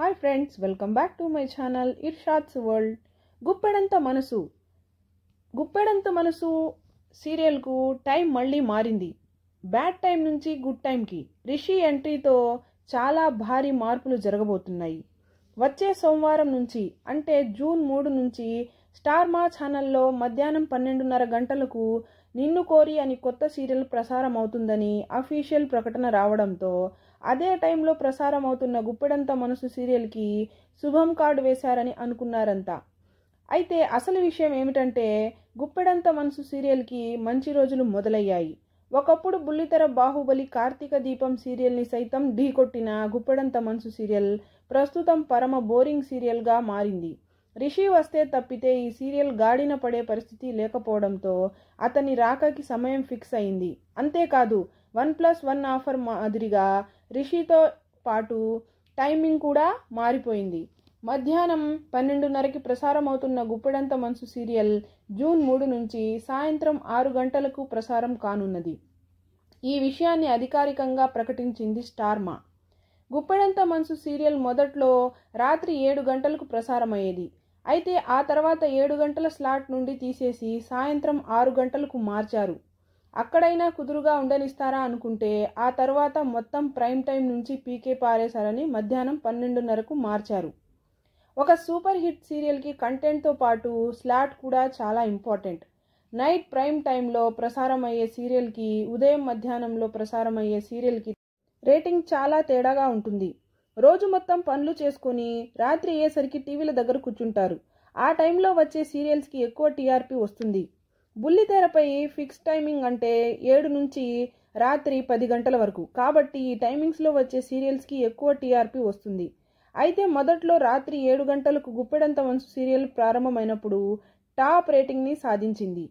hi friends welcome back to my channel Irshad's world Guppedantha Manasu Guppedantha మనసు సీరియల్కు time మళ్ళీ మారింది బ్యాడ్ టైం నుంచి గుడ్ టైంకి రిషి ఎంట్రీతో చాలా భారీ మార్పులు జరగబోతున్నాయి వచ్చే సోమవారం నుంచి అంటే జూన్ మూడు నుంచి స్టార్ మా ఛానల్లో మధ్యాహ్నం పన్నెండున్నర గంటలకు నిన్ను కోరి అని కొత్త సీరియల్ ప్రసారం అవుతుందని అఫీషియల్ ప్రకటన రావడంతో అదే టైంలో ప్రసారం అవుతున్న గుప్పెడంత మనసు సీరియల్కి శుభం కార్డు వేశారని అనుకున్నారంతా అయితే అసలు విషయం ఏమిటంటే గుప్పెడంత మనసు సీరియల్కి మంచి రోజులు మొదలయ్యాయి ఒకప్పుడు బుల్లితెర బాహుబలి కార్తీక దీపం సీరియల్ని సైతం ఢీకొట్టిన గుప్పెడంత మనసు సీరియల్ ప్రస్తుతం పరమ బోరింగ్ సీరియల్గా మారింది రిషి వస్తే తప్పితే ఈ సీరియల్ గాడిన పడే పరిస్థితి లేకపోవడంతో అతని రాకకి సమయం ఫిక్స్ అయింది అంతేకాదు వన్ ప్లస్ వన్ ఆఫర్ మాదిరిగా రిషితో పాటు టైమింగ్ కూడా మారిపోయింది మధ్యాహ్నం పన్నెండున్నరకి ప్రసారం అవుతున్న గుప్పెడంత మనసు సీరియల్ జూన్ మూడు నుంచి సాయంత్రం ఆరు గంటలకు ప్రసారం కానున్నది ఈ విషయాన్ని అధికారికంగా ప్రకటించింది స్టార్మా గుప్పెడంత మనసు సీరియల్ మొదట్లో రాత్రి ఏడు గంటలకు ప్రసారమయ్యేది అయితే ఆ తర్వాత ఏడు గంటల స్లాట్ నుండి తీసేసి సాయంత్రం ఆరు గంటలకు మార్చారు అక్కడైనా కుదురుగా ఉండనిస్తారా అనుకుంటే ఆ తర్వాత మొత్తం ప్రైమ్ టైం నుంచి పీకే పారేశారని మధ్యాహ్నం పన్నెండున్నరకు మార్చారు ఒక సూపర్ హిట్ సీరియల్కి కంటెంట్తో పాటు స్లాట్ కూడా చాలా ఇంపార్టెంట్ నైట్ ప్రైమ్ టైంలో ప్రసారం అయ్యే సీరియల్కి ఉదయం మధ్యాహ్నంలో ప్రసారం అయ్యే సీరియల్కి రేటింగ్ చాలా తేడాగా ఉంటుంది రోజు మొత్తం పనులు చేసుకొని రాత్రి అయ్యేసరికి టీవీల దగ్గర కూర్చుంటారు ఆ టైంలో వచ్చే సీరియల్స్కి ఎక్కువ టీఆర్పీ వస్తుంది బుల్లితెరపై ఫిక్స్ టైమింగ్ అంటే ఏడు నుంచి రాత్రి పది గంటల వరకు కాబట్టి ఈ టైమింగ్స్లో వచ్చే సీరియల్స్కి ఎక్కువ టీఆర్పీ వస్తుంది అయితే మొదట్లో రాత్రి ఏడు గంటలకు గుప్పెడంత వంశు సీరియల్ ప్రారంభమైనప్పుడు టాప్ రేటింగ్ని సాధించింది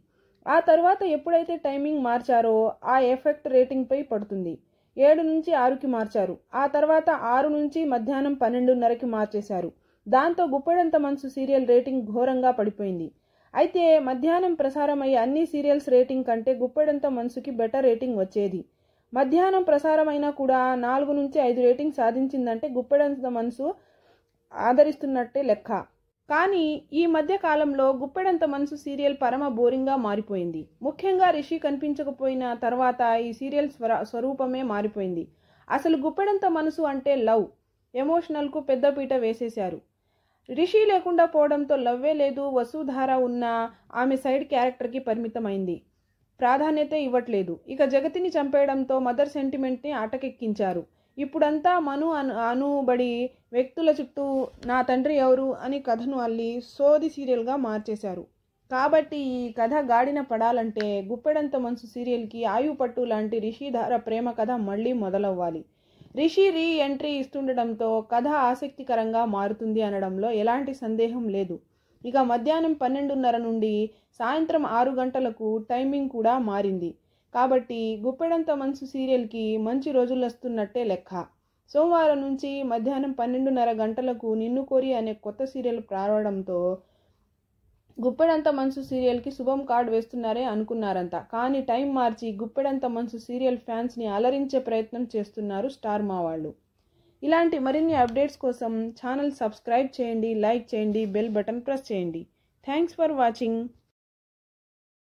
ఆ తర్వాత ఎప్పుడైతే టైమింగ్ మార్చారో ఆ ఎఫెక్ట్ రేటింగ్పై పడుతుంది ఏడు నుంచి ఆరుకి మార్చారు ఆ తర్వాత ఆరు నుంచి మధ్యాహ్నం పన్నెండున్నరకి మార్చేశారు దాంతో గుప్పెడంత మనసు సీరియల్ రేటింగ్ ఘోరంగా పడిపోయింది అయితే మధ్యాహ్నం ప్రసారం అయ్యే అన్ని సీరియల్స్ రేటింగ్ కంటే గుప్పెడంత మనసుకి బెటర్ రేటింగ్ వచ్చేది మధ్యాహ్నం ప్రసారమైనా కూడా నాలుగు నుంచి ఐదు రేటింగ్ సాధించిందంటే గుప్పెడంత మనసు ఆదరిస్తున్నట్టే లెక్క కానీ ఈ మధ్య కాలంలో గుప్పెడంత మనసు సీరియల్ పరమ బోరింగ్గా మారిపోయింది ముఖ్యంగా రిషి కనిపించకపోయిన తర్వాత ఈ సీరియల్ స్వరూపమే మారిపోయింది అసలు గుప్పెడంత మనసు అంటే లవ్ ఎమోషనల్కు పెద్దపీట వేసేశారు రిషి లేకుండా పోవడంతో లవ్వే లేదు వసుధార ఉన్న ఆమె సైడ్ క్యారెక్టర్కి పరిమితమైంది ప్రాధాన్యత ఇవ్వట్లేదు ఇక జగతిని చంపేయడంతో మదర్ సెంటిమెంట్ని ఆటకెక్కించారు ఇప్పుడంతా మను అను అనుబడి వ్యక్తుల చుట్టూ నా తండ్రి ఎవరు అని కథను అల్లి సోది సీరియల్గా మార్చేశారు కాబట్టి ఈ కథ గాడిన పడాలంటే గుప్పెడంత మనసు సీరియల్కి ఆయుపట్టు లాంటి రిషిధార ప్రేమ కథ మళ్ళీ మొదలవ్వాలి రిషి రీ ఎంట్రీ ఇస్తుండటంతో కథ ఆసక్తికరంగా మారుతుంది అనడంలో ఎలాంటి సందేహం లేదు ఇక మధ్యాహ్నం పన్నెండున్నర నుండి సాయంత్రం ఆరు గంటలకు టైమింగ్ కూడా మారింది కాబట్టి గుప్పెడంత మనసు సీరియల్కి మంచి రోజులు వస్తున్నట్టే లెక్క సోమవారం నుంచి మధ్యాహ్నం పన్నెండున్నర గంటలకు నిన్ను కోరి అనే కొత్త సీరియల్ ప్రారంభంతో గుప్పెడంత మనసు సీరియల్కి శుభం కార్డ్ వేస్తున్నారే అనుకున్నారంట కానీ టైం మార్చి గుప్పెడంత మనసు సీరియల్ ఫ్యాన్స్ని అలరించే ప్రయత్నం చేస్తున్నారు స్టార్ మా వాళ్ళు ఇలాంటి మరిన్ని అప్డేట్స్ కోసం ఛానల్ సబ్స్క్రైబ్ చేయండి లైక్ చేయండి బెల్ బటన్ ప్రెస్ చేయండి థ్యాంక్స్ ఫర్ వాచింగ్